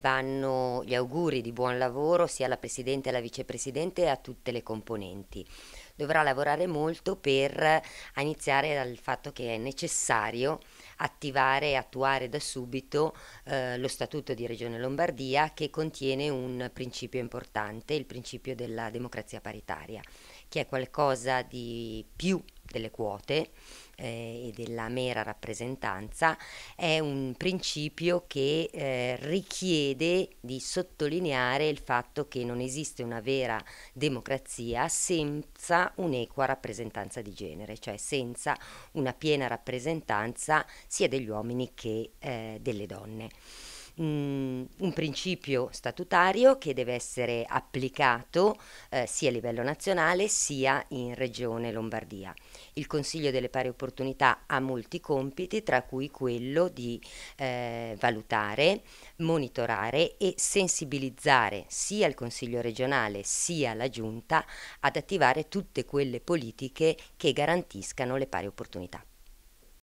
Vanno gli auguri di buon lavoro sia alla Presidente e alla Vicepresidente e a tutte le componenti. Dovrà lavorare molto per iniziare dal fatto che è necessario attivare e attuare da subito eh, lo Statuto di Regione Lombardia che contiene un principio importante, il principio della democrazia paritaria, che è qualcosa di più delle quote eh, e della mera rappresentanza è un principio che eh, richiede di sottolineare il fatto che non esiste una vera democrazia senza un'equa rappresentanza di genere, cioè senza una piena rappresentanza sia degli uomini che eh, delle donne un principio statutario che deve essere applicato eh, sia a livello nazionale sia in Regione Lombardia. Il Consiglio delle Pari Opportunità ha molti compiti, tra cui quello di eh, valutare, monitorare e sensibilizzare sia il Consiglio regionale sia la Giunta ad attivare tutte quelle politiche che garantiscano le pari opportunità.